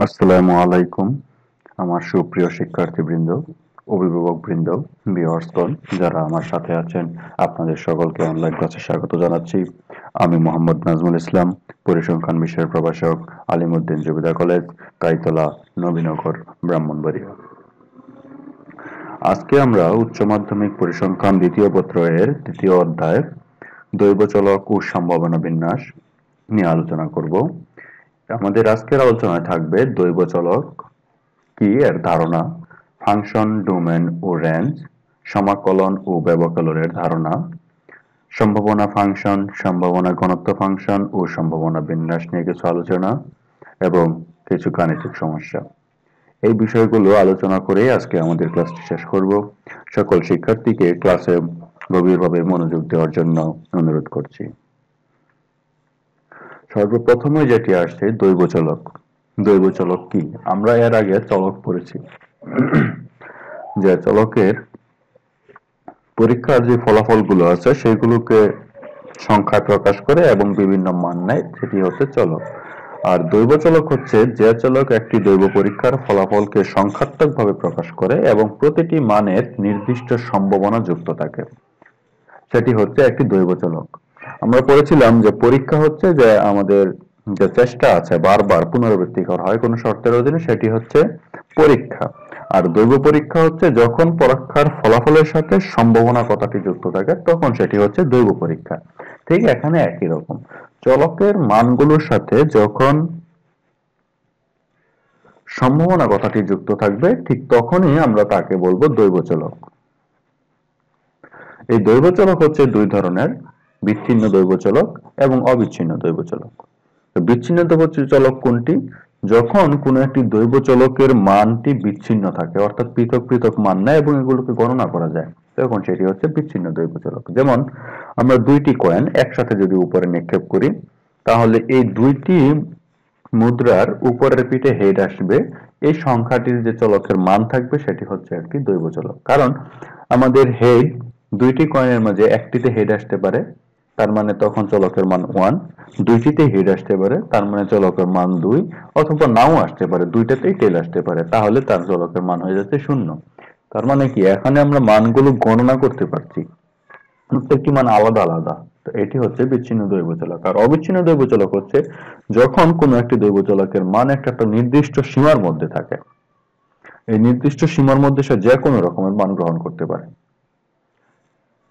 আসসালামু আলাইকুম আমার সুপ্রিয় শিক্ষার্থীবৃন্দ অভিভাবকবৃন্দ বিহর্সগণ যারা আমার সাথে আছেন আপনাদের সকলকে অনলাইন ক্লাসে স্বাগত জানাচ্ছি আমি মোহাম্মদ নাজমুল ইসলাম পরিসংখ্যান বিষয়ের প্রভাষক আলিমুদ্দিন জুবিদা কলেজ কাইতলা নবীনগর ব্রাহ্মণবাড়িয়া আজকে আমরা উচ্চ মাধ্যমিক পরিসংখ্যান দ্বিতীয় পত্র এর তৃতীয় অধ্যায় দৈবচলক ও সম্ভাবনা বিন্যাস নিয়ে আলোচনা করবো আমাদের আজকের আলোচনায় থাকবে দৈব চলক কি এর ধারণা ফাংশন ডোমেন ও রেঞ্জ সমাকলন ও ব্যবকলনের ধারণা সম্ভাবনা ফাংশন সম্ভাবনা ঘনত্ব ফাংশন ও সম্ভাবনা বিন্যাস নিয়ে কিছু আলোচনা এবং কিছু গাণিতিক সমস্যা এই বিষয়গুলো আলোচনা করে আজকে আমাদের ক্লাসটি শেষ করব সকল শিক্ষার্থীকে ক্লাসে গভীরভাবে মনোযোগ দেওয়ার জন্য অনুরোধ করছি সর্বপ্রথমে যেটি আসছে দৈব চলক দৈব চলক কি আমরা এর আগে চলক পড়েছি যে চলকের পরীক্ষার যে ফলাফলগুলো আছে সেগুলোকে সংখ্যা প্রকাশ করে এবং বিভিন্ন মান নেয় সেটি হচ্ছে চলক আর দৈব চলক হচ্ছে যে চলক একটি দৈব পরীক্ষার ফলাফলকে সংখ্যাত্মকভাবে প্রকাশ করে এবং প্রতিটি মানের নির্দিষ্ট সম্ভাবনা যুক্ত থাকে সেটি হচ্ছে একটি দৈব চলক আমরা পড়েছিলাম যে পরীক্ষা হচ্ছে যে আমাদের যে চেষ্টা আছে বারবার পুনরাবৃত্তি করা হয় কোনো শর্তের অধীনে সেটি হচ্ছে পরীক্ষা আর দৈব পরীক্ষা হচ্ছে যখন পরীক্ষার ফলাফলের সাথে সম্ভাবনা কথাটি যুক্ত থাকে তখন সেটি হচ্ছে দৈব পরীক্ষা ঠিক এখানে একই রকম চলকের মানগুলোর সাথে যখন সম্ভাবনা কথাটি যুক্ত থাকবে ঠিক তখনই আমরা তাকে বলবো দৈব চলক এই দৈব চলক হচ্ছে দুই ধরনের বিচ্ছিন্ন দৈবচলক এবং অবিচ্ছিন্ন দৈবচলক বিচ্ছিন্ন দৈবচলক কোনটি যখন কোন একটি দৈবচলকের মানটি বিচ্ছিন্ন থাকে অর্থাৎ পৃথক পৃথক মান নেয় এবং এগুলোকে গণনা করা যায় তখন সেটি হচ্ছে বিচ্ছিন্ন দৈবচলক যেমন আমরা দুইটি কয়েন একসাথে যদি উপরে নিক্ষেপ করি তাহলে এই দুইটি মুদ্রার উপরের পিঠে হেড আসবে এই সংখ্যাটির যে চলকের মান থাকবে সেটি হচ্ছে আর একটি দৈবচলক কারণ আমাদের হেড দুইটি কয়েনের মাঝে একটিতে হেড আসতে পারে তার মানে তখন চলকের মান ওয়ান দুইটিতে হেড আসতে পারে তার মানে চলকের মান দুই অথবা নাও আসতে পারে দুইটাতেই টেল আসতে পারে তাহলে তার চলকের মান হয়ে যাচ্ছে শূন্য তার মানে কি এখানে আমরা মানগুলো গণনা করতে পারছি প্রত্যেকটি মান আলাদা আলাদা তো এটি হচ্ছে বিচ্ছিন্ন দৈব চলক আর অবিচ্ছিন্ন দৈব চলক হচ্ছে যখন কোনো একটি দৈব চলকের মান একটা নির্দিষ্ট সীমার মধ্যে থাকে এই নির্দিষ্ট সীমার মধ্যে সে যে কোনো রকমের মান গ্রহণ করতে পারে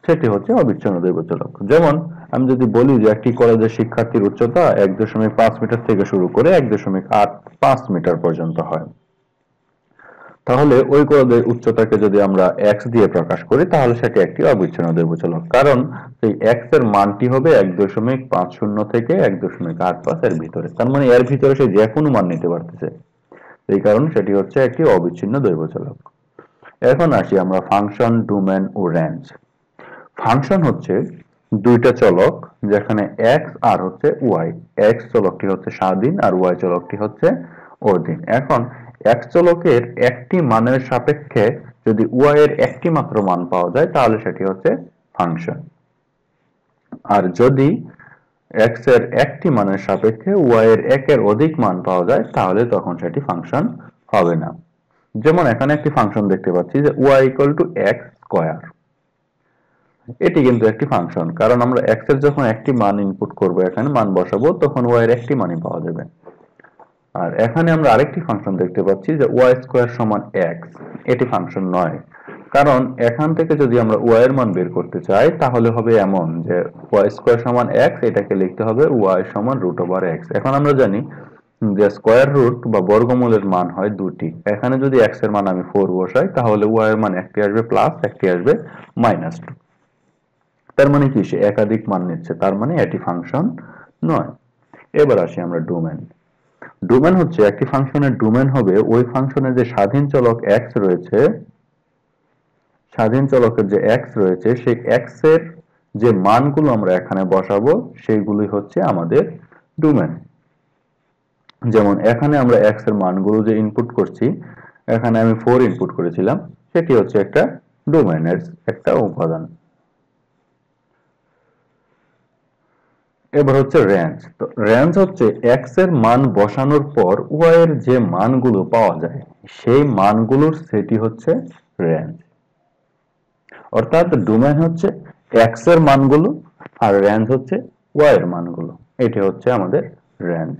সেটি হচ্ছে অবিচ্ছিন্ন দৈবচলক যেমন আমি যদি বলি যে একটি কলেজের শিক্ষার্থীর উচ্চতা এক দশমিক পাঁচ মিটার থেকে শুরু করে এক দশমিক আট পাঁচ মিটার পর্যন্ত হয় তাহলে ওই কলেজের উচ্চতাকে যদি আমরা এক্স দিয়ে প্রকাশ করি তাহলে সেটি একটি অবিচ্ছিন্ন দৈবচলক কারণ সেই এক্স এর মানটি হবে এক দশমিক পাঁচ শূন্য থেকে এক দশমিক আট পাঁচ এর ভিতরে তার মানে এর ভিতরে সে যে কোনো মান নিতে পারতেছে এই কারণ সেটি হচ্ছে একটি অবিচ্ছিন্ন দৈবচলক এখন আসি আমরা ফাংশন ডোমেন ও রেঞ্জ ফাংশন হচ্ছে দুইটা চলক যেখানে এক্স আর হচ্ছে ওয়াই এক্স চলকটি হচ্ছে স্বাধীন আর ওয়াই চলকটি হচ্ছে অধীন এখন এক্স চলকের একটি মানের সাপেক্ষে যদি ওয়াই এর একটি মাত্র মান পাওয়া যায় তাহলে সেটি হচ্ছে ফাংশন আর যদি এক্স এর একটি মানের সাপেক্ষে ওয়াই এর একের অধিক মান পাওয়া যায় তাহলে তখন সেটি ফাংশন হবে না যেমন এখানে একটি ফাংশন দেখতে পাচ্ছি যে Y equal to X square এটি কিন্তু একটি ফাংশন কারণ আমরা এক্স এর যখন একটি মান ইনপুট করব এখানে মান বসাবো তখন ওয়াই এর একটি মানই পাওয়া যাবে আর এখানে আমরা আরেকটি ফাংশন দেখতে পাচ্ছি যে ওয়াই স্কোয়ার সমান এক্স এটি ফাংশন নয় কারণ এখান থেকে যদি আমরা ওয়াই এর মান বের করতে চাই তাহলে হবে এমন যে ওয়াই স্কোয়ার সমান এক্স এটাকে লিখতে হবে ওয়াই সমান রুট ওভার এক্স এখন আমরা জানি যে স্কোয়ার রুট বা বর্গমূলের মান হয় দুটি এখানে যদি এক্স এর মান আমি ফোর বসাই তাহলে ওয়াই এর মান একটি আসবে প্লাস একটি আসবে মাইনাস টু তার মানে কি সে একাধিক মান নিচ্ছে তার মানে এটি ফাংশন নয় এবার আসি আমরা ডোমেন ডোমেন হচ্ছে একটি ফাংশনের ডোমেন হবে ওই ফাংশনের যে স্বাধীন চলক এক্স রয়েছে স্বাধীন চলকের যে এক্স রয়েছে সেই এক্স এর যে মানগুলো আমরা এখানে বসাবো সেইগুলি হচ্ছে আমাদের ডোমেন যেমন এখানে আমরা এক্স এর মানগুলো যে ইনপুট করছি এখানে আমি ফোর ইনপুট করেছিলাম সেটি হচ্ছে একটা ডোমেনের একটা উপাদান এবার হচ্ছে রেঞ্জ তো রেঞ্জ হচ্ছে এক্স এর মান বসানোর পর ওয়াই এর যে মানগুলো পাওয়া যায় সেই মানগুলোর সেটি হচ্ছে রেঞ্জ অর্থাৎ ডোমেন হচ্ছে এক্স এর মানগুলো আর রেঞ্জ হচ্ছে ওয়াই এর মানগুলো এটি হচ্ছে আমাদের রেঞ্জ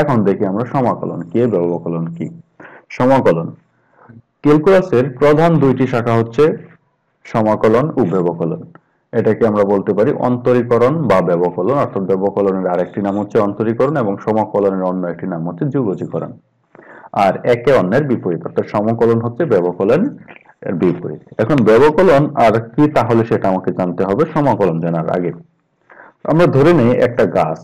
এখন দেখি আমরা সমাকলন কি ব্যবকলন কি সমাকলন ক্যালকুলাসের প্রধান দুইটি শাখা হচ্ছে সমাকলন ও ব্যবকলন এটাকে আমরা বলতে পারি অন্তরীকরণ বা ব্যবকলন অর্থাৎ ব্যবকলনের আরেকটি নাম হচ্ছে অন্তরীকরণ এবং সমকলনের অন্য একটি নাম হচ্ছে যুগজীকরণ আর একে অন্যের বিপরীত অর্থাৎ সমকলন হচ্ছে ব্যবকলন এর বিপরীত এখন ব্যবকলন আর কি তাহলে সেটা আমাকে জানতে হবে সমকলন জানার আগে আমরা ধরে নিই একটা গাছ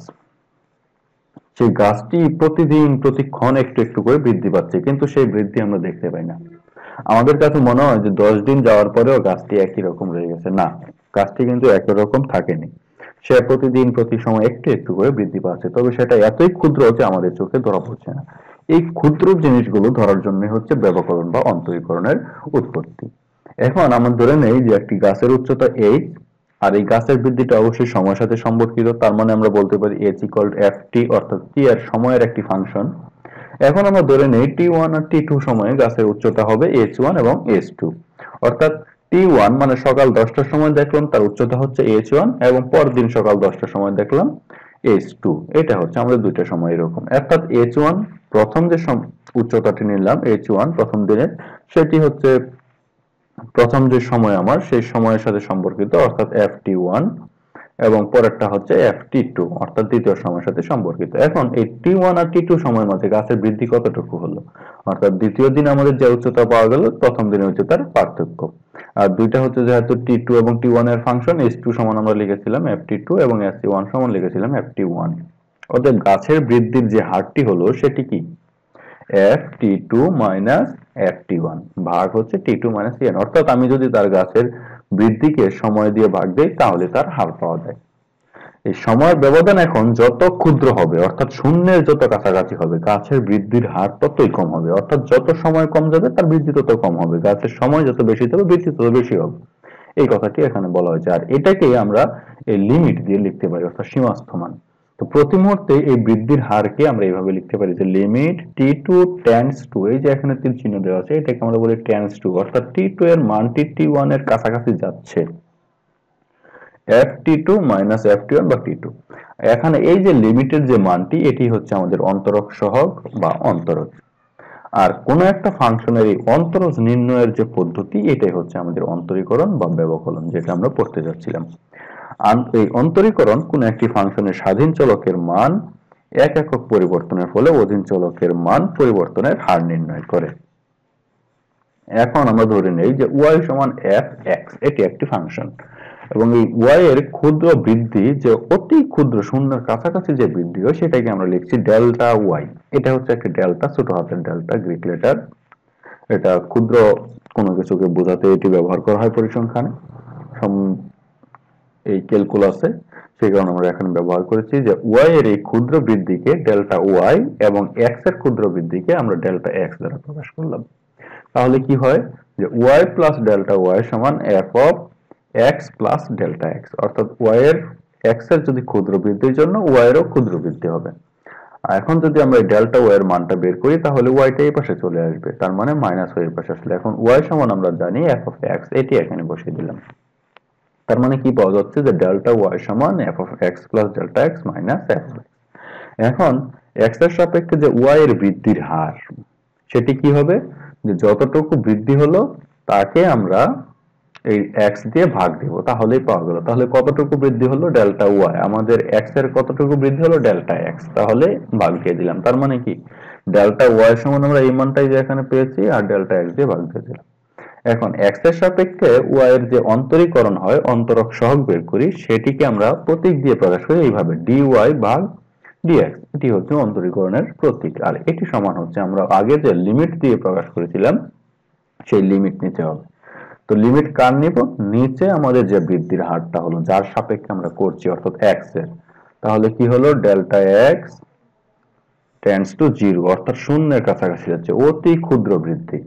সেই গাছটি প্রতিদিন প্রতিক্ষণ একটু একটু করে বৃদ্ধি পাচ্ছে কিন্তু সেই বৃদ্ধি আমরা দেখতে পাই না আমাদের কাছে মনে হয় যে দশ দিন যাওয়ার পরেও গাছটি একই রকম রয়ে গেছে না কাজটি কিন্তু একরকম থাকেনি সে প্রতিদিন প্রতি সময় একটু একটু করে বৃদ্ধি পাচ্ছে তবে সেটা এতই ক্ষুদ্র যে আমাদের চোখে ধরা পড়ছে না এই ক্ষুদ্র জিনিসগুলো ধরার জন্য হচ্ছে ব্যবকরণ বা অন্তরীকরণের উৎপত্তি এখন আমার ধরে নেই যে একটি গাছের উচ্চতা এই আর এই গাছের বৃদ্ধিটা অবশ্যই সময়ের সাথে সম্পর্কিত তার মানে আমরা বলতে পারি এইচ ইকল এফ টি অর্থাৎ টি আর সময়ের একটি ফাংশন এখন আমরা ধরে নেই টি ওয়ান আর টি টু সময়ে গাছের উচ্চতা হবে এইচ ওয়ান এবং এইচ টু অর্থাৎ টি ওয়ান মানে সকাল দশটার সময় দেখলাম তার উচ্চতা হচ্ছে এইচ ওয়ান এবং পরদিন সকাল দশটার সময় দেখলাম এইচ টু এটা হচ্ছে আমাদের দুইটা সময় এরকম অর্থাৎ এইচ ওয়ান প্রথম যে উচ্চতাটি নিলাম এইচ ওয়ান প্রথম দিনের সেটি হচ্ছে প্রথম যে সময় আমার সেই সময়ের সাথে সম্পর্কিত অর্থাৎ এফ টি ওয়ান এবং পরেরটা হচ্ছে এফ টি টু অর্থাৎ দ্বিতীয় সময়ের সাথে সম্পর্কিত এখন এই টি ওয়ান আর টি টু সময়ের মাঝে গাছের বৃদ্ধি কতটুকু হলো অর্থাৎ দ্বিতীয় দিন আমাদের যে উচ্চতা পাওয়া গেল প্রথম দিনের উচ্চতার পার্থক্য আর দুইটা হচ্ছে যেহেতু টি টু এবং টি ওয়ান এর ফাংশন এস টু সমান আমরা লিখেছিলাম এফ টি টু এবং এস টি ওয়ান সমান লিখেছিলাম এফ টি ওয়ান অর্থাৎ গাছের বৃদ্ধির যে হারটি হলো সেটি কি F T two minus F T one ভাগ হচ্ছে T two minus T one অর্থাৎ আমি যদি তার গাছের বৃদ্ধিকে সময় দিয়ে ভাগ দেই তাহলে তার হার পাওয়া যায় এই সময় ব্যবধান এখন যত ক্ষুদ্র হবে অর্থাৎ শূন্যের যত কাছাকাছি হবে গাছের বৃদ্ধির হার ততই কম হবে অর্থাৎ যত সময় কম যাবে তার বৃদ্ধি তত কম হবে গাছের সময় যত বেশি যাবে বৃদ্ধি তত বেশি হবে এই কথাটি এখানে বলা হয়েছে আর এটাকেই আমরা এই লিমিট দিয়ে লিখতে পারি অর্থাৎ সীমাস্থমান মান তো প্রতি মুহূর্তে এই বৃদ্ধির হারকে আমরা এইভাবে লিখতে পারি যে limit T two tends to এই যে এখানে তিন চিহ্ন দেওয়া আছে এটাকে আমরা বলি ট্যান্স টু অর্থাৎ টি টু এর টি টি ওয়ান এর কাছাকাছি যাচ্ছে F T two minus F T one বা টি টু এখানে এই যে লিমিটের যে মানটি এটি হচ্ছে আমাদের অন্তরক সহগ বা অন্তরজ আর কোন একটা ফাংশনের এই অন্তরজ নির্ণয়ের যে পদ্ধতি এটাই হচ্ছে আমাদের অন্তরীকরণ বা ব্যবকলন যেটা আমরা পড়তে যাচ্ছিলাম এই অন্তরীকরণ কোন একটি ফাংশনের স্বাধীন চলকের মান এক একক পরিবর্তনের ফলে অধীন চলকের মান পরিবর্তনের হার নির্ণয় করে এখন আমরা ধরে নেই যে ওয়াই সমান এফ এক্স এটি একটি ফাংশন এবং এই ওয়াই এর ক্ষুদ্র বৃদ্ধি যে অতি ক্ষুদ্র শূন্যের কাছাকাছি যে বৃদ্ধি হয় সেটাকে আমরা লিখছি ডেল্টা ওয়াই এটা হচ্ছে একটি ডেল্টা ছোট হাতের ডেল্টা গ্রিক লেটার এটা ক্ষুদ্র কোনো কিছুকে বোঝাতে এটি ব্যবহার করা হয় পরিসংখ্যানে এই ক্যালকুলাসে সেই কারণে আমরা এখানে ব্যবহার করেছি যে ওয়াই এর এই ক্ষুদ্র বৃদ্ধিকে ডেল্টা ওয়াই এবং এক্স এর ক্ষুদ্র বৃদ্ধিকে আমরা ডেল্টা এক্স দ্বারা প্রকাশ করলাম তাহলে কি হয় যে ওয়াই প্লাস ডেল্টা ওয়াই সমান F of X plus delta X অর্থাৎ ওয়াই এর এক্স এর যদি ক্ষুদ্র বৃদ্ধির জন্য ওয়াই এরও ক্ষুদ্র বৃদ্ধি হবে এখন যদি আমরা ডেল্টা ওয়াই এর মানটা বের করি তাহলে ওয়াইটা এই পাশে চলে আসবে তার মানে মাইনাস ওয়াই এর পাশে আসলে এখন ওয়াই সমান আমরা জানি এফ অফ এক্স এটি এখানে বসিয়ে দিলাম তার মানে কি পাওয়া যাচ্ছে যে ডেল্টা ওয়াই সমান F of X plus delta X minus F এখন এক্স এর সাপেক্ষে যে ওয়াই এর বৃদ্ধির হার সেটি কি হবে যে যতটুকু বৃদ্ধি হলো তাকে আমরা এই এক্স দিয়ে ভাগ দিব তাহলেই পাওয়া গেল তাহলে কতটুকু বৃদ্ধি হলো ডেল্টা ওয়াই আমাদের এক্স এর কতটুকু বৃদ্ধি হলো ডেল্টা এক্স তাহলে ভাগ দিয়ে দিলাম তার মানে কি ডেল্টা ওয়াই সমান আমরা এই মানটাই যে এখানে পেয়েছি আর ডেল্টা এক্স দিয়ে ভাগ দিয়ে দিলাম এখন x এর সাপেক্ষে y এর যে অন্তরীকরণ হয় অন্তরক সহগ বের করি সেটিকে আমরা প্রতীক দিয়ে প্রকাশ করি এইভাবে dy ভাগ dx এটি হচ্ছে অন্তরীকরণের প্রতীক আর এটি সমান হচ্ছে আমরা আগে যে লিমিট দিয়ে প্রকাশ করেছিলাম সেই লিমিট নিতে হবে তো লিমিট কার নিব নিচে আমাদের যে বৃদ্ধির হারটা হলো যার সাপেক্ষে আমরা করছি অর্থাৎ x এর তাহলে কি হলো delta x tends to zero অর্থাৎ শূন্যের কাছাকাছি যাচ্ছে অতি ক্ষুদ্র বৃদ্ধি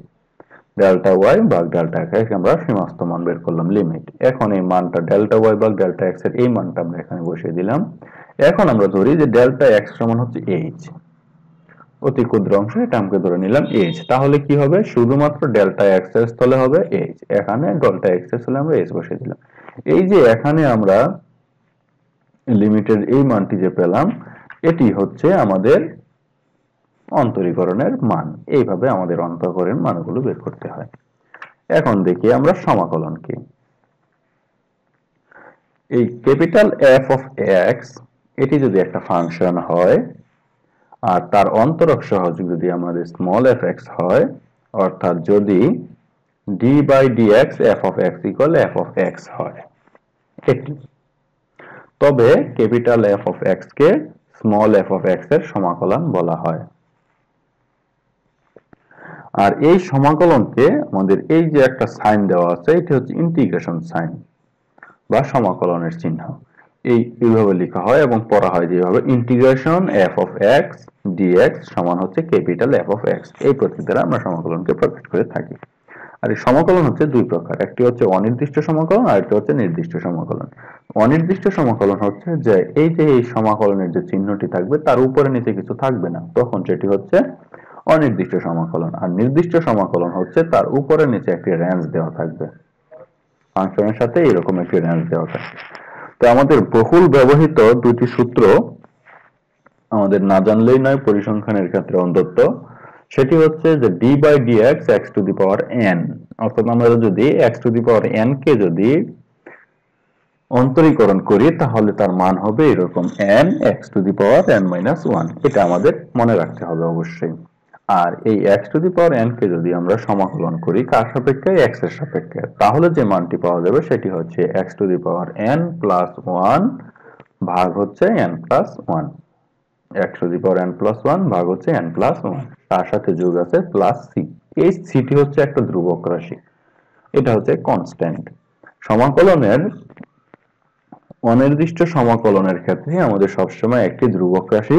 ডেল্টা ওয়াই বা ডেল্টা এক্স আমরা সীমাস্ত মান বের করলাম লিমিট এখন এই মানটা ডেল্টা ওয়াই বা ডেল্টা এক্স এর এই মানটা আমরা এখানে বসিয়ে দিলাম এখন আমরা ধরি যে ডেল্টা এক্স সমান হচ্ছে এইচ অতি ক্ষুদ্র অংশ এটা আমাকে ধরে নিলাম এইচ তাহলে কি হবে শুধুমাত্র ডেল্টা এক্স এর স্থলে হবে এইচ এখানে ডেল্টা এক্স এর স্থলে আমরা এইচ বসিয়ে দিলাম এই যে এখানে আমরা লিমিটের এই মানটি যে পেলাম এটি হচ্ছে আমাদের অন্তরীকরণের মান এইভাবে আমাদের অন্তকরণ মানগুলো বের করতে হয় এখন দেখি আমরা সমাকলন কি এই ক্যাপিটাল এফ অফ এক্স এটি যদি একটা ফাংশন হয় আর তার অন্তরক সহযোগ যদি আমাদের স্মল এফ এক্স হয় অর্থাৎ যদি D by D X F of X equal F of X হয় এটি তবে ক্যাপিটাল এফ অফ এক্স কে স্মল এফ অফ এক্স এর সমাকলন বলা হয় আর এই সমাকলনকে আমাদের এই যে একটা সাইন দেওয়া আছে এটা হচ্ছে ইন্টিগ্রেশন সাইন বা সমাকলনের চিহ্ন এই এইভাবে লেখা হয় এবং পড়া হয় যেভাবে integration F of X DX সমান হচ্ছে ক্যাপিটাল এফ অফ এক্স এই প্রতীক দ্বারা আমরা সমাকলনকে প্রকাশ করে থাকি আর এই সমাকলন হচ্ছে দুই প্রকার একটি হচ্ছে অনির্দিষ্ট সমাকলন আর একটি হচ্ছে নির্দিষ্ট সমাকলন অনির্দিষ্ট সমাকলন হচ্ছে যে এই যে এই সমাকলনের যে চিহ্নটি থাকবে তার উপরে নিচে কিছু থাকবে না তখন সেটি হচ্ছে অনির্দিষ্ট সমাকলন আর নির্দিষ্ট সমাকলন হচ্ছে তার উপরে নিচে একটি রেঞ্জ দেওয়া থাকবে ফাংশনের সাথে এরকম একটি রেঞ্জ দেওয়া থাকবে তো আমাদের বহুল ব্যবহৃত দুটি সূত্র আমাদের না জানলেই নয় পরিসংখ্যানের ক্ষেত্রে অন্তত সেটি হচ্ছে যে D by D X X to the power N অর্থাৎ আমরা যদি X to the power N কে যদি অন্তরীকরণ করি তাহলে তার মান হবে এরকম N X to the power N minus one এটা আমাদের মনে রাখতে হবে অবশ্যই আর এই X to the power N কে যদি আমরা সমাকলন করি কার সাপেক্ষে এক্স এর সাপেক্ষে তাহলে যে মানটি পাওয়া যাবে সেটি হচ্ছে X to the power N plus one ভাগ হচ্ছে N plus one X to the power N plus one ভাগ হচ্ছে এন প্লাস ওয়ান তার সাথে যোগ আছে প্লাস সি এই সিটি হচ্ছে একটা ধ্রুবক রাশি এটা হচ্ছে কনস্ট্যান্ট সমাকলনের অনির্দিষ্ট সমাকলনের ক্ষেত্রে আমাদের সবসময় একটি ধ্রুবক রাশি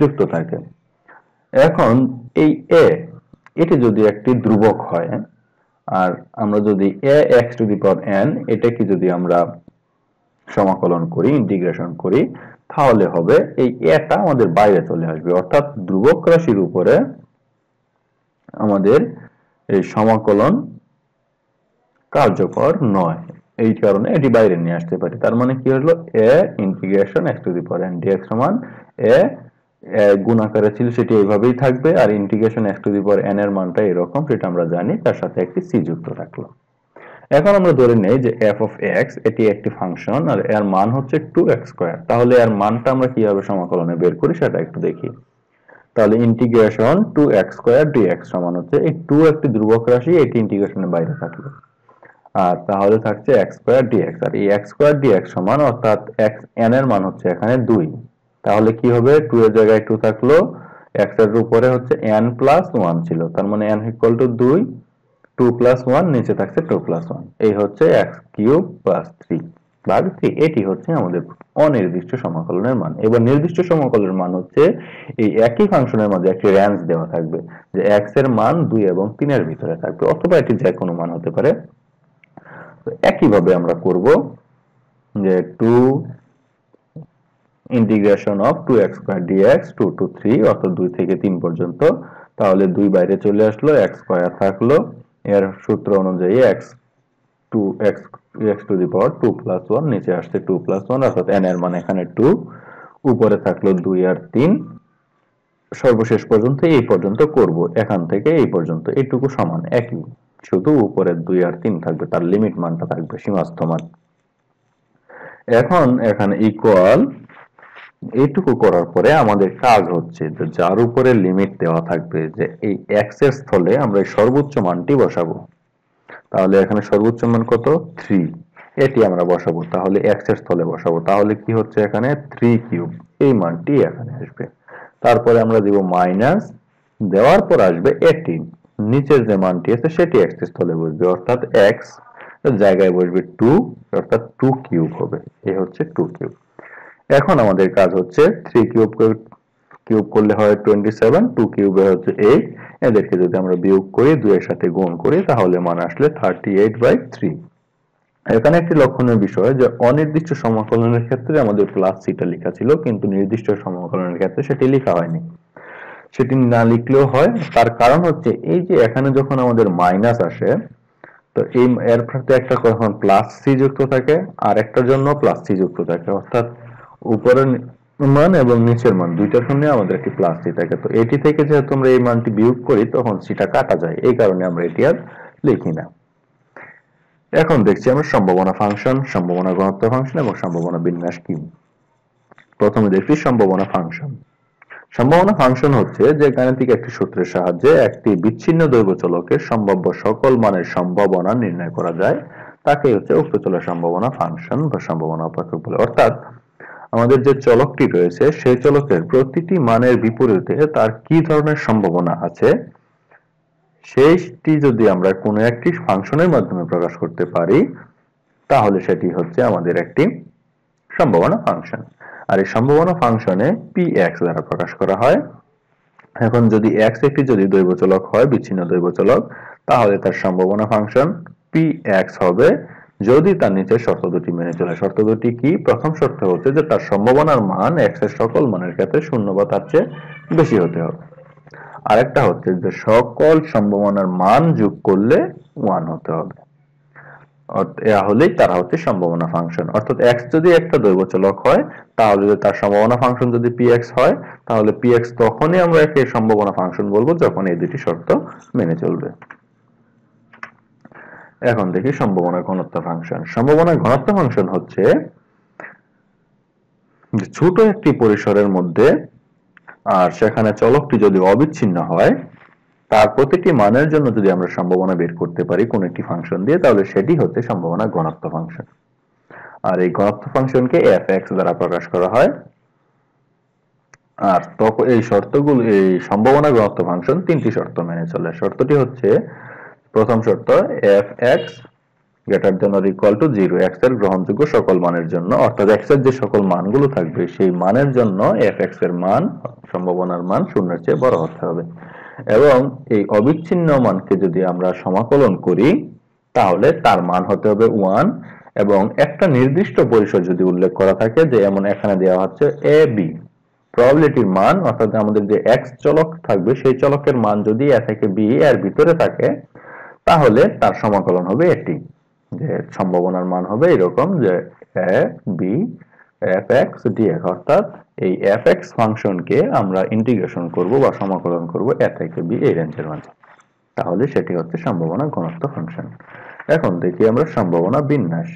যুক্ত থাকে এখন এই এ এটি যদি একটি ধ্রুবক হয় আর আমরা যদি A X to the power N এটাকে যদি আমরা সমাকলন করি ইন্টিগ্রেশন করি তাহলে হবে এই এটা আমাদের বাইরে চলে আসবে অর্থাৎ ধ্রুবক রাশির উপরে আমাদের এই সমাকলন কার্যকর নয় এই কারণে এটি বাইরে নিয়ে আসতে পারি তার মানে কি হলো A integration X to the power N X সমান এ গুণ আকারে ছিল সেটি এইভাবেই থাকবে আর integration X to the power N এর মানটা এরকম সেটা আমরা জানি তার সাথে একটি সি যুক্ত থাকলো এখন আমরা ধরে নেই যে এফ অফ এক্স এটি একটি ফাংশন আর এর মান হচ্ছে টু এক্স স্কোয়ার তাহলে এর মানটা আমরা কিভাবে সমাকলনে বের করি সেটা একটু দেখি তাহলে integration two X square D X সমান হচ্ছে এই টু একটি ধ্রুবক রাশি এটি ইন্টিগ্রেশনের বাইরে থাকলো আর তাহলে থাকছে এক্স স্কোয়ার ডি এক্স আর এই এক্স স্কোয়ার ডি এক্স সমান অর্থাৎ এক্স এন এর মান হচ্ছে এখানে দুই তাহলে কি হবে টু এর জায়গায় টু থাকলো এক্স এর উপরে হচ্ছে এন প্লাস ওয়ান ছিল তার মানে এন ইকুয়াল টু দুই টু প্লাস ওয়ান নিচে থাকছে টু প্লাস ওয়ান এই হচ্ছে এক্স কিউব প্লাস থ্রি ভাগ থ্রি এটি হচ্ছে আমাদের অনির্দিষ্ট সমাকলনের মান এবার নির্দিষ্ট সমাকলনের মান হচ্ছে এই একই ফাংশনের মধ্যে একটি রেঞ্জ দেওয়া থাকবে যে এক্স এর মান দুই এবং তিনের ভিতরে থাকবে অথবা এটি যে কোনো মান হতে পারে একইভাবে আমরা করব যে two integration of two X square DX two two three অর্থাৎ দুই থেকে তিন পর্যন্ত তাহলে দুই বাইরে চলে আসলো এক্স স্কোয়ার থাকলো এর সূত্র অনুযায়ী X two X X to the power two plus one নিচে আসছে টু প্লাস ওয়ান অর্থাৎ এন এর মানে এখানে টু উপরে থাকলো দুই আর তিন সর্বশেষ পর্যন্ত এই পর্যন্ত করব এখান থেকে এই পর্যন্ত এইটুকু সমান একই শুধু উপরে দুই আর তিন থাকবে তার লিমিট মানটা থাকবে সীমাস্থ মান এখন এখানে ইকুয়াল এইটুকু করার পরে আমাদের কাজ হচ্ছে যে যার উপরে লিমিট দেওয়া থাকবে যে এই এক্স এর স্থলে আমরা এই সর্বোচ্চ মানটি বসাবো তাহলে এখানে সর্বোচ্চ মান কত থ্রি এটি আমরা বসাবো তাহলে এক্স এর স্থলে বসাবো তাহলে কি হচ্ছে এখানে থ্রি কিউব এই মানটি এখানে আসবে তারপরে আমরা দিব মাইনাস দেওয়ার পর আসবে এইটিন নিচের যে মানটি আছে সেটি এক্স এর স্থলে বসবে অর্থাৎ এক্স জায়গায় বসবে টু অর্থাৎ টু কিউব হবে এ হচ্ছে টু কিউব এখন আমাদের কাজ হচ্ছে থ্রি কিউব কিউব করলে হয় টোয়েন্টি সেভেন টু কিউবে হচ্ছে এইট এদেরকে যদি আমরা বিয়োগ করি দুইয়ের সাথে গুণ করি তাহলে মান আসলে থার্টি এইট বাই থ্রি এখানে একটি লক্ষণীয় বিষয় যে অনির্দিষ্ট সমাকলনের ক্ষেত্রে আমাদের প্লাস সিটা লেখা ছিল কিন্তু নির্দিষ্ট সমাকলনের ক্ষেত্রে সেটি লেখা হয়নি সেটি না লিখলেও হয় তার কারণ হচ্ছে এই যে এখানে যখন আমাদের মাইনাস আসে তো এই এর সাথে একটা কখন প্লাস সি যুক্ত থাকে আর একটার জন্য প্লাস সি যুক্ত থাকে অর্থাৎ উপরের মান এবং নিচের মান দুইটার সামনে আমাদের একটি প্লাস সি থাকে তো এটি থেকে যেহেতু আমরা এই মানটি বিয়োগ করি তখন সিটা কাটা যায় এই কারণে আমরা এটি আর লিখি না এখন দেখছি আমরা সম্ভাবনা ফাংশন সম্ভাবনা গণত্ব ফাংশন এবং সম্ভাবনা বিন্যাস কি প্রথমে দেখছি সম্ভাবনা ফাংশন সম্ভাবনা ফাংশন হচ্ছে যে গাণিতিক একটি সূত্রের সাহায্যে একটি বিচ্ছিন্ন দৈব চলকের সম্ভাব্য সকল মানের সম্ভাবনা নির্ণয় করা যায় তাকে হচ্ছে উক্ত চলের সম্ভাবনা ফাংশন বা সম্ভাবনা অপেক্ষক বলে অর্থাৎ আমাদের যে চলকটি রয়েছে সেই চলকের প্রতিটি মানের বিপরীতে তার কি ধরনের সম্ভাবনা আছে সেইটি যদি আমরা কোনো একটি ফাংশনের মাধ্যমে প্রকাশ করতে পারি তাহলে সেটি হচ্ছে আমাদের একটি সম্ভাবনা ফাংশন আর এই সম্ভাবনা ফাংশনে পি এক্স দ্বারা প্রকাশ করা হয় এখন যদি এক্স একটি যদি দৈবচলক হয় বিচ্ছিন্ন দৈবচলক তাহলে তার সম্ভাবনা ফাংশন পি এক্স হবে যদি তার নিচের শর্ত দুটি মেনে চলে শর্ত দুটি কি প্রথম শর্ত হচ্ছে যে তার সম্ভাবনার মান এক্স সকল মানের ক্ষেত্রে শূন্য বা তার চেয়ে বেশি হতে হবে আরেকটা হচ্ছে যে সকল সম্ভাবনার মান যোগ করলে ওয়ান হতে হবে হলেই তারা হচ্ছে সম্ভাবনা ফাংশন অর্থাৎ এক্স যদি একটা দৈব চলক হয় তাহলে তার সম্ভাবনা ফাংশন যদি পি এক্স হয় তাহলে পি এক্স তখনই আমরা একে সম্ভাবনা ফাংশন বলবো যখন এই দুটি শর্ত মেনে চলবে এখন দেখি সম্ভাবনা ঘনত্ব ফাংশন সম্ভাবনা ঘনত্ব ফাংশন হচ্ছে ছোট একটি পরিসরের মধ্যে আর সেখানে চলকটি যদি অবিচ্ছিন্ন হয় তার প্রতিটি মানের জন্য যদি আমরা সম্ভাবনা বের করতে পারি কোন একটি ফাংশন দিয়ে তাহলে সেটি হচ্ছে সম্ভাবনা ঘনত্ব ফাংশন আর এই ঘনত্ব ফাংশনকে এফ এক্স দ্বারা প্রকাশ করা হয় আর তখন এই শর্তগুলো এই সম্ভাবনা ঘনত্ব ফাংশন তিনটি শর্ত মেনে চলে শর্তটি হচ্ছে প্রথম শর্ত F X greater than or equal to zero X এর গ্রহণযোগ্য সকল মানের জন্য অর্থাৎ এক্স এর যে সকল মানগুলো থাকবে সেই মানের জন্য এফ এক্স এর মান সম্ভাবনার মান শূন্যের চেয়ে বড় হতে হবে এবং এই অবিচ্ছিন্ন মানকে যদি আমরা সমাকলন করি তাহলে তার মান হতে হবে ওয়ান এবং একটা নির্দিষ্ট পরিসর যদি উল্লেখ করা থাকে যে এমন এখানে দেওয়া হচ্ছে এ বি প্রবাবিলিটির মান অর্থাৎ আমাদের যে এক্স চলক থাকবে সেই চলকের মান যদি এ থেকে বি এর ভিতরে থাকে তাহলে তার সমাকলন হবে এটি যে সম্ভাবনার মান হবে এরকম যে A B F X DX অর্থাৎ এই এফ এক্স ফাংশনকে আমরা ইন্টিগ্রেশন করব বা সমাকলন করব এ থেকে বি এই রেঞ্জের মাঝে তাহলে সেটি হচ্ছে সম্ভাবনা ঘনত্ব ফাংশন এখন দেখি আমরা সম্ভাবনা বিন্যাস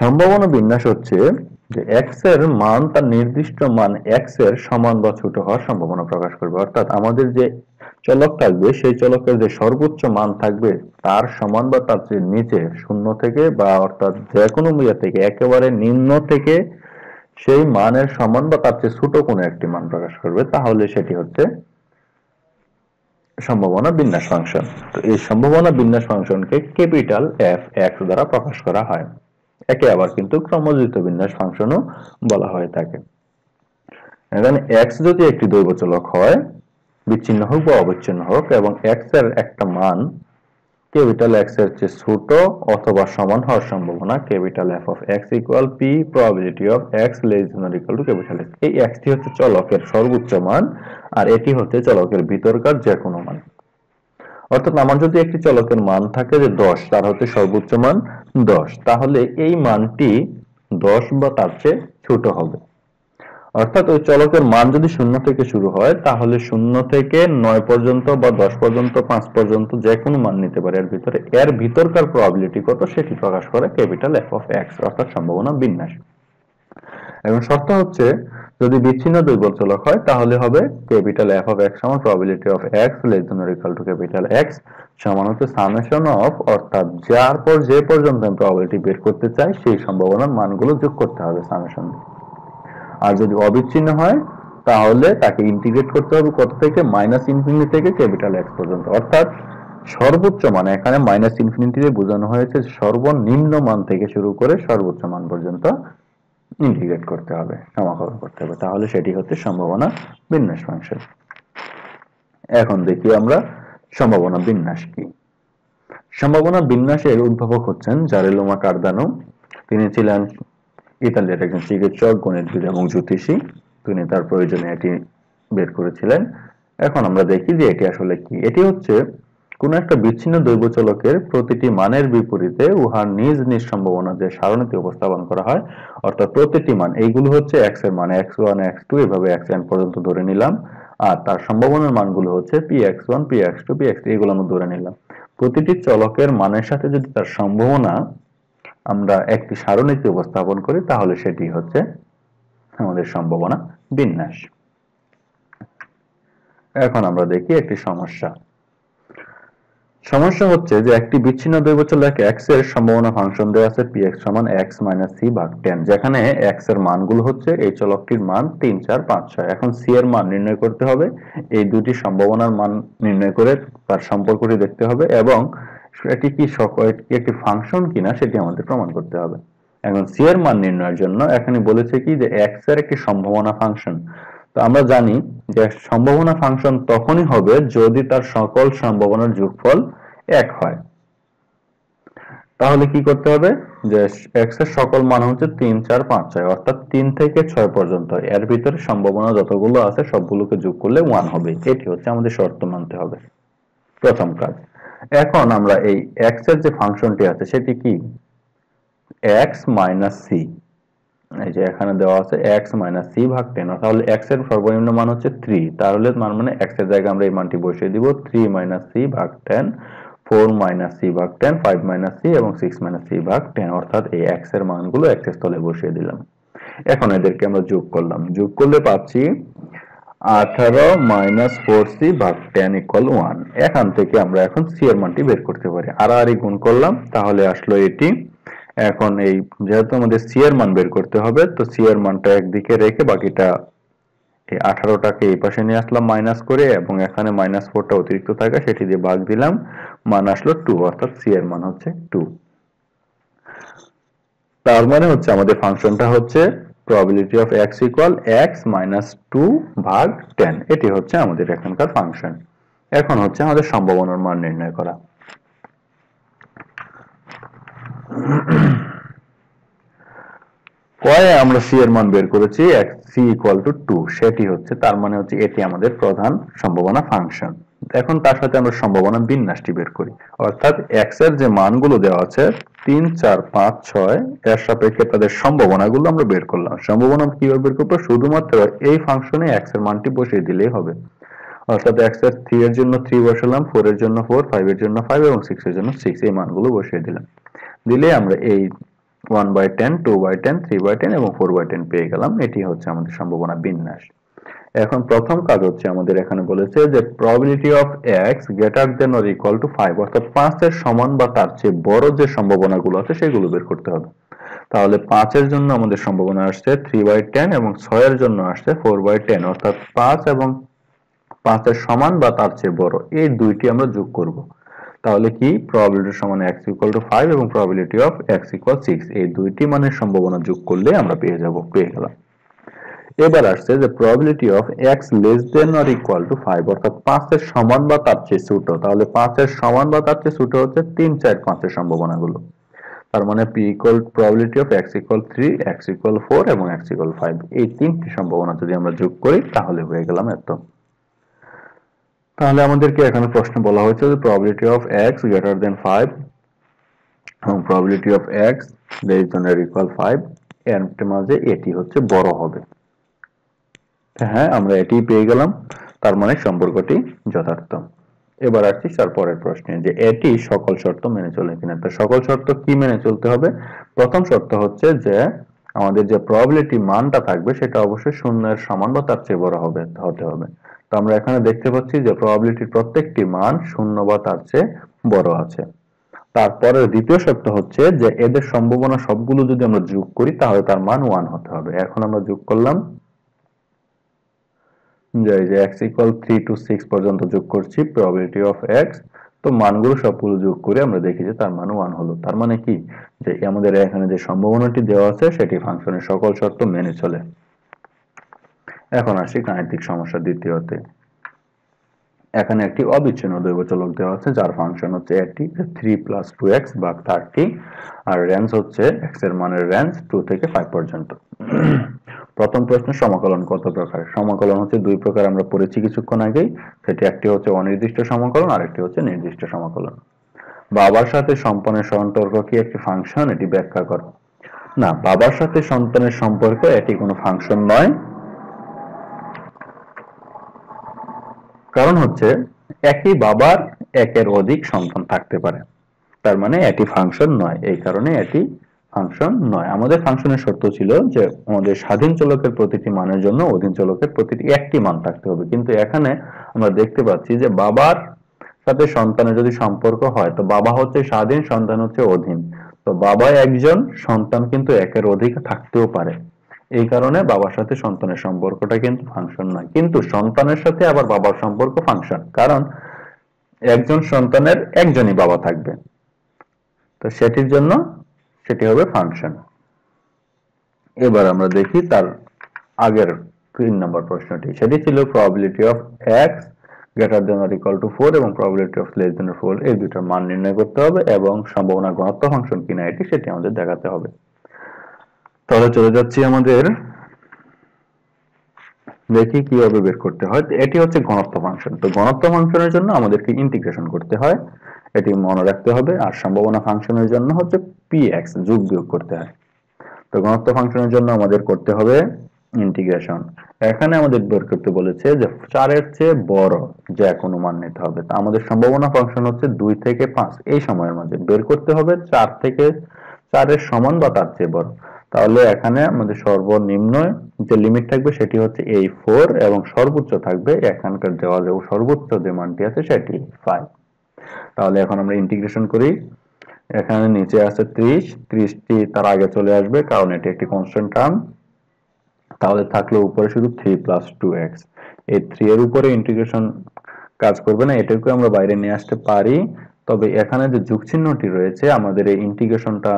সম্ভাবনা বিন্যাস হচ্ছে যে এক্স এর মান তার নির্দিষ্ট মান এক্স এর সমান বা ছোট হওয়ার সম্ভাবনা প্রকাশ করবে অর্থাৎ আমাদের যে চলক থাকবে সেই চলকের যে সর্বোচ্চ মান থাকবে তার সমান বা তার যে নিচে শূন্য থেকে বা অর্থাৎ যে কোনো মূল্য থেকে একেবারে নিম্ন থেকে সেই মানের সমান বা তার চেয়ে ছোট কোনো একটি মান প্রকাশ করবে তাহলে সেটি হচ্ছে সম্ভাবনা বিন্যাস ফাংশন তো এই সম্ভাবনা বিন্যাস ফাংশনকে ক্যাপিটাল এফ এক্স দ্বারা প্রকাশ করা হয় একে আবার কিন্তু ক্রমজিত বিন্যাস ফাংশনও বলা হয় তাকে দেন এক্স যদি একটি দৈবচলক হয় বিচ্ছিন্ন হোক বা অবিচ্ছিন্ন হোক এবং এক্স এর একটা মান ক্যাপিটাল এক্স এর চেয়ে ছোট অথবা সমান হওয়ার সম্ভাবনা capital F of X equal P probability of X less than equal to capital X এই এক্সটি হচ্ছে চলকের সর্বোচ্চ মান আর এটি হচ্ছে চলকের ভিতরকার যে কোনো মান অর্থাৎ আমার যদি একটি চলকের মান থাকে যে দশ তার হচ্ছে সর্বোচ্চ মান দশ তাহলে এই মানটি দশ বা তার চেয়ে ছোট হবে অর্থাৎ ওই চলকের মান যদি শূন্য থেকে শুরু হয় তাহলে শূন্য থেকে নয় পর্যন্ত বা দশ পর্যন্ত পাঁচ পর্যন্ত যে কোনো মান নিতে পারে এর ভিতরে এর ভিতরকার প্রবাবিলিটি কত সেটি প্রকাশ করে ক্যাপিটাল এফ অফ এক্স অর্থাৎ সম্ভাবনা বিন্যাস এবং শর্ত হচ্ছে যদি বিচ্ছিন্ন দুর্বল চলক হয় তাহলে হবে ক্যাপিটাল এফ অফ এক্স সমান probability of X less than equal to capital X সমান হচ্ছে সামেশন অফ অর্থাৎ যার পর যে পর্যন্ত আমি প্রবাবিলিটি বের করতে চাই সেই সম্ভাবনার মানগুলো যোগ করতে হবে সামেশন আর যদি অবিচ্ছিন্ন হয় তাহলে তাকে ইন্টিগ্রেট করতে হবে কত থেকে মাইনাস ইনফিনিটি থেকে ক্যাপিটাল এক্স পর্যন্ত অর্থাৎ সর্বোচ্চ মান এখানে মাইনাস ইনফিনিটি বোঝানো হয়েছে সর্বনিম্ন মান থেকে শুরু করে সর্বোচ্চ মান পর্যন্ত ইন্টিগ্রেট করতে হবে সমাকলন করতে হবে তাহলে সেটি হচ্ছে সম্ভাবনা বিন্যাস ফাংশন এখন দেখি আমরা সম্ভাবনা বিন্যাস কি সম্ভাবনা বিন্যাসের উদ্ভাবক হচ্ছেন জারেলোমা কার্দানো তিনি ছিলেন ইতালিয়ার একজন চিকিৎসক গণিতবিদ এবং জ্যোতিষী তিনি তার প্রয়োজনে এটি বের করেছিলেন এখন আমরা দেখি যে এটি আসলে কি এটি হচ্ছে কোন একটা বিচ্ছিন্ন দৈব চলকের প্রতিটি মানের বিপরীতে উহার নিজ নিজ সম্ভাবনা যে সারণীতি উপস্থাপন করা হয় অর্থাৎ প্রতিটি মান এইগুলো হচ্ছে এক্স এর মানে এক্স ওয়ান এক্স টু এভাবে এক্স এন পর্যন্ত ধরে নিলাম আর তার সম্ভাবনার মানগুলো হচ্ছে P X one P X two P X three এগুলো আমরা ধরে নিলাম প্রতিটি চলকের মানের সাথে যদি তার সম্ভাবনা আমরা একটি সারণীতে উপস্থাপন করি তাহলে সেটি হচ্ছে আমাদের সম্ভাবনা বিন্যাস এখন আমরা দেখি একটি সমস্যা সমস্যা হচ্ছে যে একটি বিচ্ছিন্ন দৈবচলক x এর সম্ভাবনা ফাংশন দেওয়া আছে px সমান x c ভাগ 10 যেখানে x এর মানগুলো হচ্ছে এই চলকটির মান 3 4 5 6 এখন c এর মান নির্ণয় করতে হবে এই দুটি সম্ভাবনার মান নির্ণয় করে তার সম্পর্কটি দেখতে হবে এবং এটি কি একটি ফাংশন কিনা সেটি আমাদের প্রমাণ করতে হবে এখন c এর মান নির্ণয়ের জন্য এখানে বলেছে কি যে x এর একটি সম্ভাবনা ফাংশন তো আমরা জানি যে সম্ভাবনা ফাংশন তখনই হবে যদি তার সকল সম্ভাবনার যোগফল এক হয় তাহলে কি করতে হবে যে এক্স এর সকল মান হচ্ছে তিন চার পাঁচ ছয় অর্থাৎ তিন থেকে ছয় পর্যন্ত এর ভিতরে সম্ভাবনা যতগুলো আছে সবগুলোকে যোগ করলে ওয়ান হবে এটি হচ্ছে আমাদের শর্ত মানতে হবে প্রথম কাজ এখন আমরা এই এক্স এর যে ফাংশনটি আছে সেটি কি এক্স মাইনাস সি এই যে এখানে দেওয়া আছে এক্স মাইনাস সি ভাগ টেন তাহলে এক্স এর সর্বনিম্ন মান হচ্ছে থ্রি তাহলে মান মানে এক্স এর জায়গায় আমরা এই মানটি বসিয়ে দিব থ্রি মাইনাস সি ভাগ টেন ফোর মাইনাস সি ভাগ টেন ফাইভ মাইনাস সি এবং সিক্স মাইনাস সি ভাগ টেন অর্থাৎ এই এক্স এর মানগুলো এক্স এর স্থলে বসিয়ে দিলাম এখন এদেরকে আমরা যোগ করলাম যোগ করলে পাচ্ছি আঠারো মাইনাস ফোর সি ভাগ টেন ইকুয়াল ওয়ান এখান থেকে আমরা এখন সি এর মানটি বের করতে পারি আর আড়াআড়ি গুণ করলাম তাহলে আসলো এটি এখন এই যেহেতু আমাদের সি মান বের করতে হবে তো সি মানটা একদিকে রেখে বাকিটা এই আঠারোটাকে এই পাশে নিয়ে আসলাম মাইনাস করে এবং এখানে মাইনাস ফোরটা অতিরিক্ত থাকে সেটি দিয়ে ভাগ দিলাম মান আসলো টু অর্থাৎ সি এর মান হচ্ছে টু তার মানে হচ্ছে আমাদের ফাংশনটা হচ্ছে probability of X equal X minus two ভাগ টেন এটি হচ্ছে আমাদের এখানকার ফাংশন এখন হচ্ছে আমাদের সম্ভাবনার মান নির্ণয় করা পরে আমরা সি এর মান বের করেছি সি ইকুয়াল টু টু সেটি হচ্ছে তার মানে হচ্ছে এটি আমাদের প্রধান সম্ভাবনা ফাংশন এখন তার সাথে আমরা সম্ভাবনা বিন্যাসটি বের করি অর্থাৎ এক্স এর যে মানগুলো দেওয়া আছে তিন চার পাঁচ ছয় এর সাপেক্ষে তাদের সম্ভাবনাগুলো আমরা বের করলাম সম্ভাবনা কিভাবে বের করবো শুধুমাত্র এই ফাংশনে এক্স এর মানটি বসিয়ে দিলেই হবে অর্থাৎ এক্স এর থ্রি এর জন্য থ্রি বসালাম ফোর এর জন্য ফোর ফাইভ এর জন্য ফাইভ এবং সিক্স এর জন্য সিক্স এই মানগুলো বসিয়ে দিলাম দিলে আমরা এই one by ten two by ten three by ten এবং ফোর বাই টেন পেয়ে গেলাম এটি হচ্ছে আমাদের সম্ভাবনা বিন্যাস এখন প্রথম কাজ হচ্ছে আমাদের এখানে বলেছে যে probability of X greater than or equal to five অর্থাৎ পাঁচের সমান বা তার চেয়ে বড় যে সম্ভাবনাগুলো আছে সেগুলো বের করতে হবে তাহলে পাঁচের জন্য আমাদের সম্ভাবনা আসছে থ্রি বাই টেন এবং ছয়ের জন্য আসছে ফোর বাই টেন অর্থাৎ পাঁচ এবং পাঁচের সমান বা তার চেয়ে বড় এই দুইটি আমরা যোগ করবো তাহলে কি প্রবাবিলিটি সমান এক্স ইকুয়াল টু ফাইভ এবং probability of X equal six এই দুইটি মানের সম্ভাবনা যোগ করলে আমরা পেয়ে যাব পেয়ে গেলাম এবার আসছে যে probability of X less than or equal to five অর্থাৎ পাঁচের সমান বা তার চেয়ে ছোট তাহলে পাঁচের সমান বা তার চেয়ে ছোট হচ্ছে তিন চার পাঁচের সম্ভাবনাগুলো তার মানে P equal probability of X equal three X equal four এবং এক্স ইকুয়াল ফাইভ এই তিনটি সম্ভাবনা যদি আমরা যোগ করি তাহলে হয়ে গেলাম এত তাহলে আমাদেরকে এখানে প্রশ্ন বলা হয়েছে যে probability of X greater than five এবং probability of X less than or equal five এর মাঝে এটি হচ্ছে বড় হবে হ্যাঁ আমরা এটি পেয়ে গেলাম তার মানে সম্পর্কটি যথার্থ এবার আসছি তার পরের প্রশ্নে যে এটি সকল শর্ত মেনে চলে কিনা তো সকল শর্ত কি মেনে চলতে হবে প্রথম শর্ত হচ্ছে যে আমাদের যে প্রবাবিলিটি মানটা থাকবে সেটা অবশ্যই শূন্যের সমান বা তার চেয়ে বড় হবে হতে হবে তো আমরা এখানে দেখতে পাচ্ছি যে প্রবাবিলিটির প্রত্যেকটি মান শূন্য বা তার চেয়ে বড় আছে তারপরে দ্বিতীয় শর্ত হচ্ছে যে এদের সম্ভাবনা সবগুলো যদি আমরা যোগ করি তাহলে তার মান ওয়ান হতে হবে এখন আমরা যোগ করলাম যে X equal three to six পর্যন্ত যোগ করছি প্রবাবিলিটি অফ এক্স তো মানগুলো সবগুলো যোগ করে আমরা দেখি যে তার মান ওয়ান হলো তার মানে কি যে আমাদের এখানে যে সম্ভাবনাটি দেওয়া আছে সেটি ফাংশনের সকল শর্ত মেনে চলে এখন আসি গাণিতিক সমস্যা দ্বিতীয়তে এখানে একটি অবিচ্ছিন্ন দৈব চলক দেওয়া আছে যার ফাংশন হচ্ছে একটি থ্রি প্লাস টু এক্স বা থার্টি আর রেঞ্জ হচ্ছে এক্স এর মানের রেঞ্জ টু থেকে ফাইভ পর্যন্ত প্রথম প্রশ্ন সমাকলন কত প্রকার সমাকলন হচ্ছে দুই প্রকার আমরা পড়েছি কিছুক্ষণ আগেই সেটি একটি হচ্ছে অনির্দিষ্ট সমাকলন একটি হচ্ছে নির্দিষ্ট সমাকলন বাবার সাথে সম্পনের সম্পর্ক কি একটি ফাংশন এটি ব্যাখ্যা করো না বাবার সাথে সন্তানের সম্পর্ক এটি কোনো ফাংশন নয় কারণ হচ্ছে একই বাবার একের অধিক সন্তান থাকতে পারে তার মানে এটি ফাংশন নয় এই কারণে এটি ফাংশন নয় আমাদের ফাংশনের শর্ত ছিল যে আমাদের স্বাধীন চলকের প্রতিটি মানের জন্য অধীন চলকের প্রতিটি একটি মান থাকতে হবে কিন্তু এখানে আমরা দেখতে পাচ্ছি যে বাবার সাথে সন্তানের যদি সম্পর্ক হয় তো বাবা হচ্ছে স্বাধীন সন্তান হচ্ছে অধীন তো বাবা একজন সন্তান কিন্তু একের অধিক থাকতেও পারে এই কারণে বাবার সাথে সন্তানের সম্পর্কটা কিন্তু ফাংশন নয় কিন্তু সন্তানের সাথে আবার বাবার সম্পর্ক ফাংশন কারণ একজন সন্তানের একজনই বাবা থাকবে তো সেটির জন্য সেটি হবে ফাংশন এবার আমরা দেখি তার আগের তিন নম্বর প্রশ্নটি সেটি ছিল probability of X greater than or equal to four এবং probability of less than four এই দুটার মান নির্ণয় করতে হবে এবং সম্ভাবনা ঘনত্ব ফাংশন কিনা এটি সেটি আমাদের দেখাতে হবে তাহলে চলে যাচ্ছি আমাদের দেখি কিভাবে বের করতে হয় এটি হচ্ছে ঘনত্ব ফাংশন তো ঘনত্ব ফাংশনের জন্য আমাদেরকে ইন্টিগ্রেশন করতে হয় এটি মনে রাখতে হবে আর সম্ভাবনা ফাংশনের জন্য হচ্ছে পি এক্স যোগ বিয়োগ করতে হয় তো ঘনত্ব ফাংশনের জন্য আমাদের করতে হবে ইন্টিগ্রেশন এখানে আমাদের বের করতে বলেছে যে চারের চেয়ে বড় যে কোনো মান নিতে হবে তা আমাদের সম্ভাবনা ফাংশন হচ্ছে দুই থেকে পাঁচ এই সময়ের মাঝে বের করতে হবে চার থেকে চারের সমান বা তার চেয়ে বড় তাহলে এখানে আমাদের সর্বনিম্ন যে লিমিট থাকবে সেটি হচ্ছে এই ফোর এবং সর্বোচ্চ থাকবে এখানকার দেওয়া যে সর্বোচ্চ যে মানটি আছে সেটি ফাইভ তাহলে এখন আমরা ইন্টিগ্রেশন করি এখানে নিচে আছে 30 ত্রিশটি তার আগে চলে আসবে কারণ এটি একটি কনস্ট্যান্ট টার্ম তাহলে থাকলে উপরে শুধু থ্রি প্লাস টু এক্স এই থ্রি এর উপরে ইন্টিগ্রেশন কাজ করবে না এটাকে আমরা বাইরে নিয়ে আসতে পারি তবে এখানে যে যোগ চিহ্নটি রয়েছে আমাদের এই ইন্টিগ্রেশনটা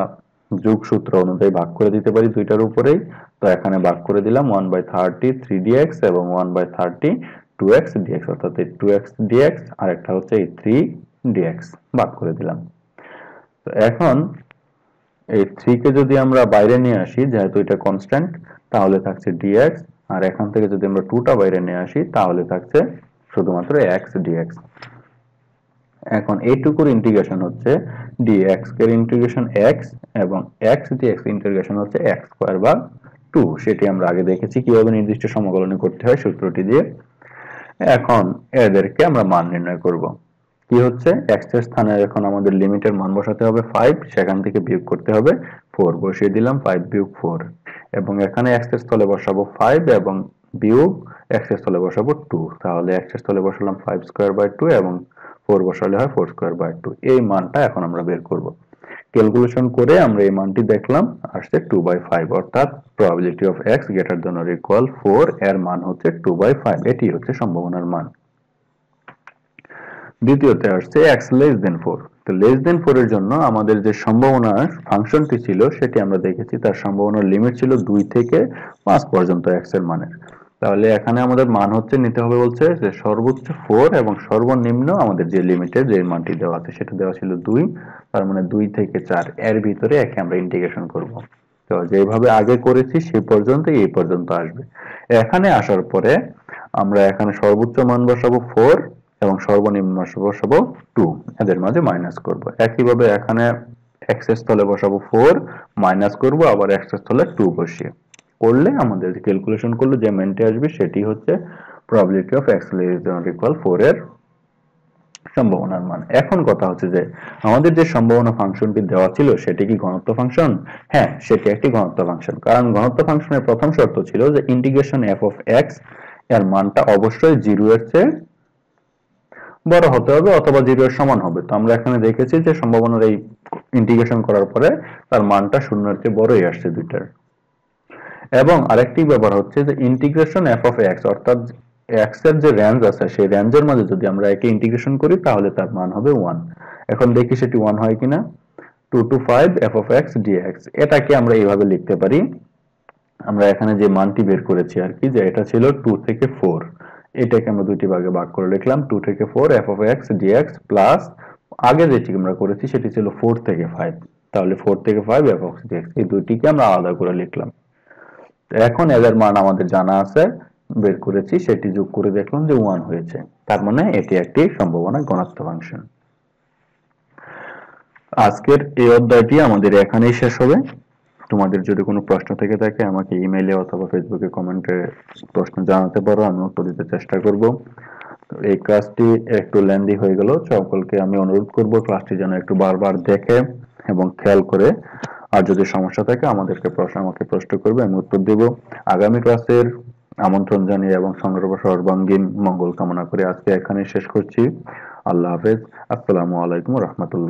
যোগ সূত্র অনুযায়ী ভাগ করে দিতে পারি দুইটার উপরেই তো এখানে ভাগ করে দিলাম ওয়ান বাই থার্টি থ্রি এবং one by thirty two X অর্থাৎ এই টু এক্স আর একটা হচ্ছে এই থ্রি ডিএক্স বাদ করে দিলাম তো এখন এই থ্রিকে যদি আমরা বাইরে নিয়ে আসি যেহেতু এটা কনস্ট্যান্ট তাহলে থাকছে ডিএক্স আর এখান থেকে যদি আমরা টুটা বাইরে নিয়ে আসি তাহলে থাকছে শুধুমাত্র এক্স ডিএক্স এখন এইটুকুর ইন্টিগ্রেশন হচ্ছে ডিএক্স এর ইন্টিগ্রেশন এক্স এবং এক্স dx ইন্টিগ্রেশন হচ্ছে এক্স স্কয়ার বা টু সেটি আমরা আগে দেখেছি কিভাবে নির্দিষ্ট সমাকলন করতে হয় সূত্রটি দিয়ে এখন এদেরকে আমরা মান নির্ণয় করবো কি হচ্ছে এক্সের স্থানে এখন আমাদের লিমিটের মান বসাতে হবে ফাইভ সেখান থেকে বিয়োগ করতে হবে ফোর বসিয়ে দিলাম ফাইভ বিয়োগ ফোর এবং এখানে এক্সের স্থলে বসাবো ফাইভ এবং বিয়োগ এক্সের স্থলে বসাবো টু তাহলে এক্সের স্থলে বসালাম ফাইভ স্কোয়ার বাই টু এবং ফোর বসালে হয় ফোর স্কোয়ার বাই টু এই মানটা এখন আমরা বের করব ক্যালকুলেশন করে আমরা এই মানটি দেখলাম আসছে টু বাই ফাইভ অর্থাৎ probability of X greater than or equal four এর মান হচ্ছে টু বাই ফাইভ এটি হচ্ছে সম্ভাবনার মান দ্বিতীয়তে আসছে এক্স লেস দেন ফোর তো লেস দেন ফোরের জন্য আমাদের যে সম্ভাবনা ফাংশনটি ছিল সেটি আমরা দেখেছি তার সম্ভাবনার লিমিট ছিল দুই থেকে পাঁচ পর্যন্ত এক্স এর মানের তাহলে এখানে আমাদের মান হচ্ছে নিতে হবে বলছে যে সর্বোচ্চ ফোর এবং সর্বনিম্ন আমাদের যে লিমিটে যে মানটি দেওয়া আছে সেটা দেওয়া ছিল দুই তার মানে দুই থেকে চার এর ভিতরে একে আমরা ইন্টিগ্রেশন করব তো যেভাবে আগে করেছি সেই পর্যন্ত এই পর্যন্ত আসবে এখানে আসার পরে আমরা এখানে সর্বোচ্চ মান বসাবো ফোর এবং সর্বনিম্ন বসাবো টু এদের মাঝে মাইনাস করব একইভাবে এখানে এক্সের স্থলে বসাবো ফোর মাইনাস করব আবার এক্সের স্থলে টু বসিয়ে করলে আমাদের ক্যালকুলেশন করলে যে মেনটি আসবে সেটি হচ্ছে probability of X equal four এর সম্ভাবনার মান এখন কথা হচ্ছে যে আমাদের যে সম্ভাবনা ফাংশনটি দেওয়া ছিল সেটি কি ঘনত্ব ফাংশন হ্যাঁ সেটি একটি ঘনত্ব ফাংশন কারণ ঘনত্ব ফাংশনের প্রথম শর্ত ছিল যে ইন্টিগ্রেশন এফ অফ এক্স এর মানটা অবশ্যই জিরো এর চেয়ে বড় হতে হবে অথবা জিরো এর সমান হবে তো আমরা এখানে দেখেছি যে সম্ভাবনার এই ইন্টিগ্রেশন করার পরে তার মানটা শূন্যের চেয়ে বড়ই আসছে দুইটার এবং আরেকটি ব্যাপার হচ্ছে যে ইন্টিগ্রেশন এফ অফ এক্স অর্থাৎ এক্স এর যে রেঞ্জ আছে সেই রেঞ্জের মাঝে যদি আমরা একে ইন্টিগ্রেশন করি তাহলে তার মান হবে ওয়ান এখন দেখি সেটি ওয়ান হয় কিনা two to five F of X DX এটাকে আমরা এইভাবে লিখতে পারি আমরা এখানে যে মানটি বের করেছি আর কি যে এটা ছিল টু থেকে ফোর এটাকে আমরা দুইটি ভাগে ভাগ করে লিখলাম টু থেকে four F of X DX plus আগে যেটি আমরা করেছি সেটি ছিল ফোর থেকে ফাইভ তাহলে ফোর থেকে ফাইভ এফ অফ ডিএক্স এই দুইটিকে আমরা আলাদা করে লিখলাম এখন এদের মান আমাদের জানা আছে বের করেছি সেটি যোগ করে দেখলাম যে ওয়ান হয়েছে তার মানে এটি একটি সম্ভাবনা ঘনস্থ ফাংশন আজকের এই অধ্যায়টি আমাদের এখানেই শেষ হবে তোমাদের যদি কোনো প্রশ্ন থেকে থাকে আমাকে ইমেলে অথবা ফেসবুকে কমেন্টে প্রশ্ন জানাতে পারো আমি উত্তর দিতে চেষ্টা করব এই ক্লাসটি একটু লেন্দি হয়ে গেল সকলকে আমি অনুরোধ করব ক্লাসটি যেন একটু বারবার দেখে এবং খেয়াল করে আর যদি সমস্যা থাকে আমাদেরকে প্রশ্ন আমাকে প্রশ্ন করবে আমি উত্তর দেব আগামী ক্লাসের আমন্ত্রণ জানিয়ে এবং সংগ্রহ সর্বাঙ্গীন মঙ্গল কামনা করে আজকে এখানে শেষ করছি আল্লাহ হাফেজ আসসালামু আলাইকুম রহমতুল্লাহ